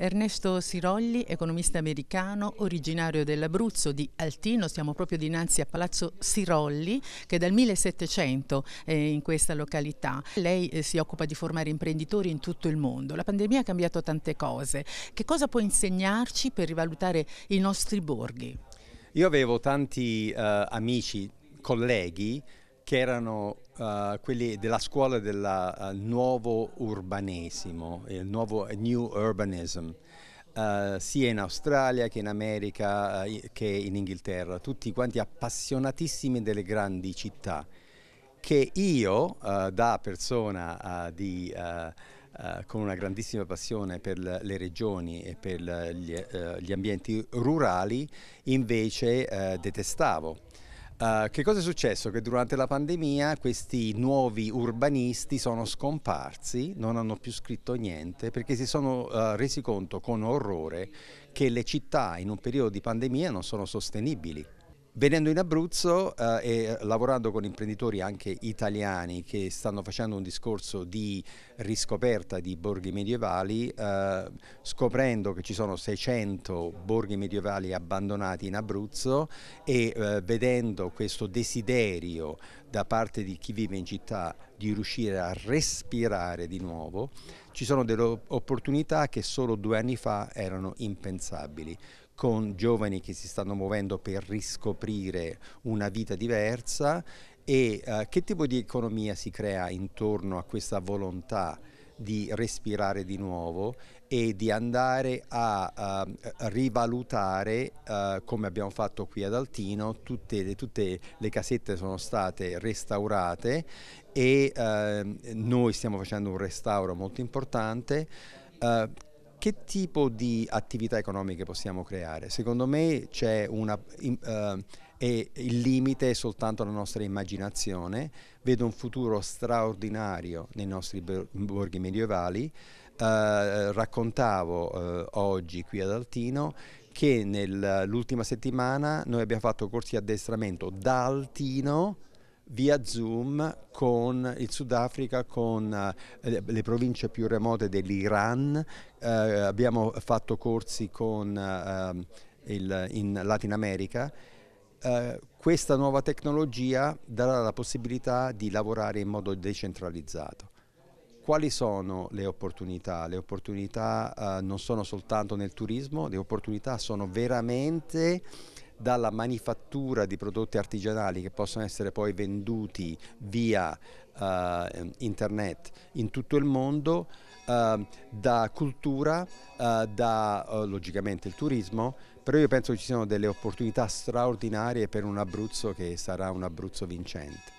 Ernesto Sirolli, economista americano, originario dell'Abruzzo di Altino, siamo proprio dinanzi a Palazzo Sirolli che dal 1700 è eh, in questa località. Lei eh, si occupa di formare imprenditori in tutto il mondo. La pandemia ha cambiato tante cose. Che cosa può insegnarci per rivalutare i nostri borghi? Io avevo tanti eh, amici, colleghi che erano uh, quelli della scuola del uh, eh, nuovo urbanesimo, il nuovo New Urbanism, uh, sia in Australia che in America che in Inghilterra, tutti quanti appassionatissimi delle grandi città, che io, da persona di... Uh, con una grandissima passione per le regioni e per gli, uh, gli ambienti rurali, invece uh, detestavo. Uh, che cosa è successo? Che durante la pandemia questi nuovi urbanisti sono scomparsi, non hanno più scritto niente perché si sono uh, resi conto con orrore che le città in un periodo di pandemia non sono sostenibili. Venendo in Abruzzo eh, e lavorando con imprenditori anche italiani che stanno facendo un discorso di riscoperta di borghi medievali, eh, scoprendo che ci sono 600 borghi medievali abbandonati in Abruzzo e eh, vedendo questo desiderio da parte di chi vive in città di riuscire a respirare di nuovo, ci sono delle opportunità che solo due anni fa erano impensabili con giovani che si stanno muovendo per riscoprire una vita diversa e eh, che tipo di economia si crea intorno a questa volontà di respirare di nuovo e di andare a, uh, rivalutare, uh, come abbiamo fatto qui ad Altino, tutte le, tutte le casette sono state restaurate e uh, noi stiamo facendo un restauro molto importante eh, che tipo di attività economiche possiamo creare? Secondo me una, uh, il limite è soltanto la nostra immaginazione, vedo un futuro straordinario nei nostri borghi medievali, uh, raccontavo uh, oggi qui ad Altino che nell'ultima settimana noi abbiamo fatto corsi di addestramento da Altino via Zoom con il Sudafrica, con eh, le province più remote dell'Iran, eh, abbiamo fatto corsi con, eh, il, in Latin America. Eh, questa nuova tecnologia darà la possibilità di lavorare in modo decentralizzato quali sono le opportunità? Le opportunità eh, non sono soltanto nel turismo, le opportunità sono veramente dalla manifattura di prodotti artigianali che possono essere poi venduti via uh, internet in tutto il mondo, uh, da cultura, uh, da logicamente il turismo, però io penso che ci siano delle opportunità straordinarie per un Abruzzo che sarà un Abruzzo vincente.